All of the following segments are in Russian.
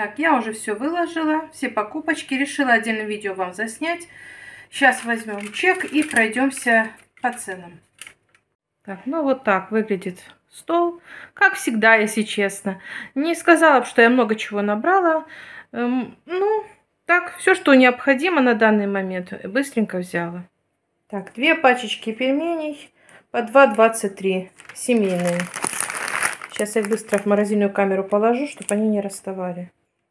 Так, я уже все выложила, все покупочки. Решила отдельное видео вам заснять. Сейчас возьмем чек и пройдемся по ценам. Так, ну вот так выглядит стол. Как всегда, если честно. Не сказала бы, что я много чего набрала. Эм, ну, так, все, что необходимо на данный момент, быстренько взяла. Так, две пачечки пельменей по 2,23 семейные. Сейчас я быстро в морозильную камеру положу, чтобы они не расставали.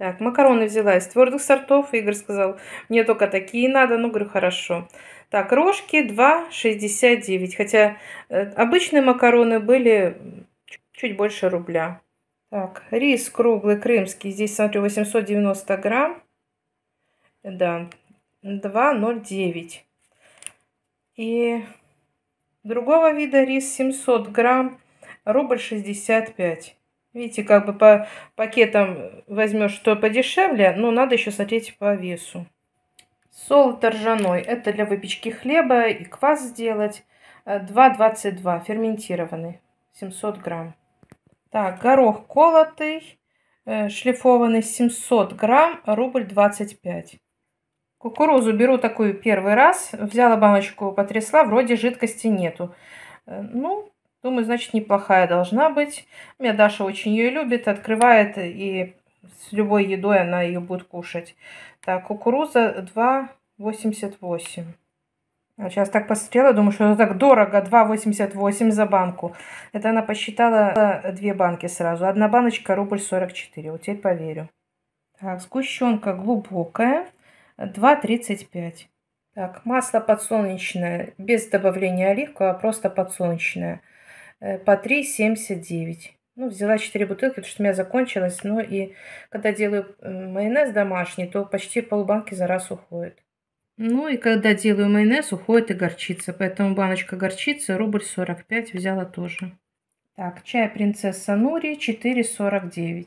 Так, макароны взяла из твердых сортов. Игорь сказал, мне только такие надо. Ну, говорю, хорошо. Так, рожки 2,69. Хотя э, обычные макароны были чуть, чуть больше рубля. Так, рис круглый крымский. Здесь, смотрю, 890 грамм. Да, 2,09. И другого вида рис 700 грамм, рубль 65. Видите, как бы по пакетам возьмешь что подешевле, но ну, надо еще смотреть по весу. Солод ржаной. Это для выпечки хлеба и квас сделать. 2,22 э, ферментированный. 700 грамм. Так, горох колотый, э, шлифованный 700 грамм, рубль 25. Кукурузу беру такую первый раз. Взяла баночку, потрясла, вроде жидкости нету. Э, ну, Думаю, значит, неплохая должна быть. У меня Даша очень ее любит, открывает, и с любой едой она ее будет кушать. Так, кукуруза 2,88. А сейчас так посмотрела, думаю, что это так дорого, 2,88 за банку. Это она посчитала две банки сразу. Одна баночка рубль 44, вот теперь поверю. Так, сгущенка глубокая, 2,35. Так, масло подсолнечное, без добавления оливкового, просто подсолнечное – Э, по 3,79. Ну, взяла 4 бутылки, потому что у меня закончилось. Ну, и когда делаю майонез домашний, то почти полбанки за раз уходит. Ну, и когда делаю майонез, уходит и горчица. Поэтому баночка горчицы, рубль 45 взяла тоже. Так, чай принцесса Нури 4,49.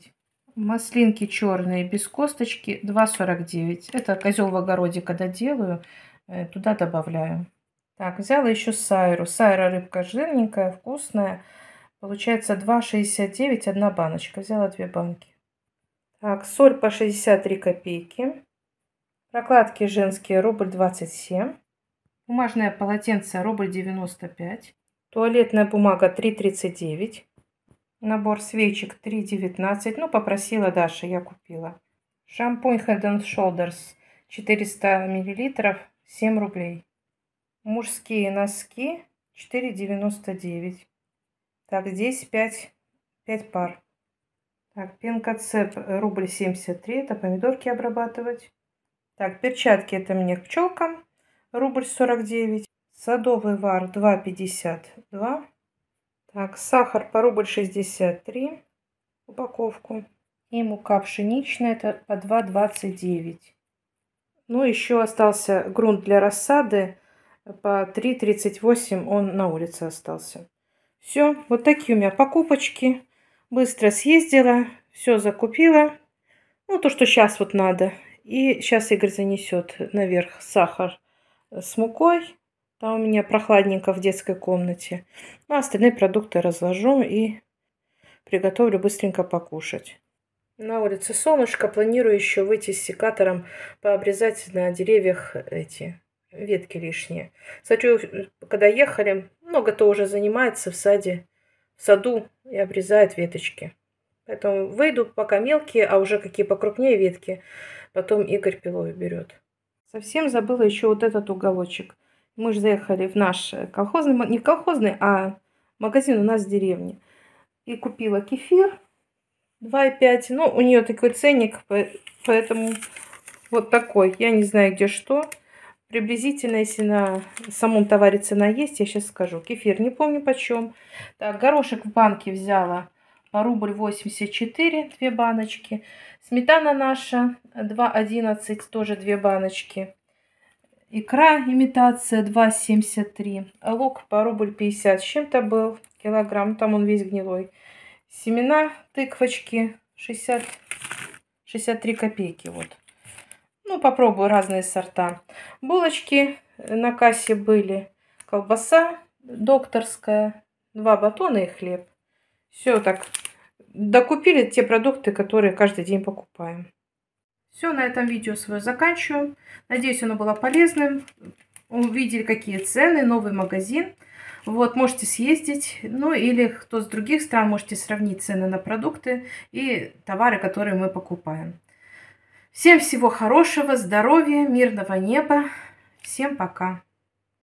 Маслинки черные без косточки 2,49. Это козел в огороде, когда делаю, э, туда добавляю. Так, взяла еще сайру. Сайра рыбка жирненькая, вкусная. Получается 2,69 одна баночка. Взяла две банки. Так, соль по 63 копейки. Прокладки женские рубль 27. Бумажное полотенце рубль 95. Туалетная бумага 3,39. Набор свечек 3,19. Ну, попросила Даша, я купила. Шампунь Head and Shoulders 400 мл 7 рублей. Мужские носки 4,99. Так, здесь 5, 5 пар. Так, пенкоцеп э, рубль 73, это помидорки обрабатывать. Так, перчатки это мне к пчелкам, рубль 49. Садовый вар 2,52. Так, сахар по рубль 63 упаковку. И мука пшеничная это по 2,29. Ну, еще остался грунт для рассады по 3,38 он на улице остался. Все, вот такие у меня покупочки. Быстро съездила, все закупила. Ну, то, что сейчас вот надо. И сейчас Игорь занесет наверх сахар с мукой. Там у меня прохладненько в детской комнате. Ну, а остальные продукты разложу и приготовлю быстренько покушать. На улице солнышко. Планирую еще выйти с секатором, пообрезать на деревьях эти ветки лишние. Смотрю, когда ехали, много то уже занимается в саде, в саду и обрезает веточки. Поэтому выйду пока мелкие, а уже какие покрупнее ветки, потом Игорь пилой берет. Совсем забыла еще вот этот уголочек. Мы же заехали в наш э, колхозный, не колхозный, а магазин у нас в деревне. И купила кефир 2,5. Ну, у нее такой ценник, поэтому вот такой. Я не знаю, где что. Приблизительно, если на самом товаре цена есть, я сейчас скажу. Кефир не помню почем. Так, горошек в банке взяла по рубль 84, две баночки. Сметана наша 2,11, тоже две баночки. Икра имитация 2,73. Лук по рубль 50 чем-то был, килограмм, там он весь гнилой. Семена тыквочки 60, 63 копейки, вот. Ну, попробую разные сорта. Булочки на кассе были. Колбаса докторская. Два батона и хлеб. Все так. Докупили те продукты, которые каждый день покупаем. Все, на этом видео свое заканчиваю. Надеюсь, оно было полезным. Увидели, какие цены, новый магазин. Вот, можете съездить. Ну, или кто с других стран, можете сравнить цены на продукты и товары, которые мы покупаем. Всем всего хорошего, здоровья, мирного неба. Всем пока.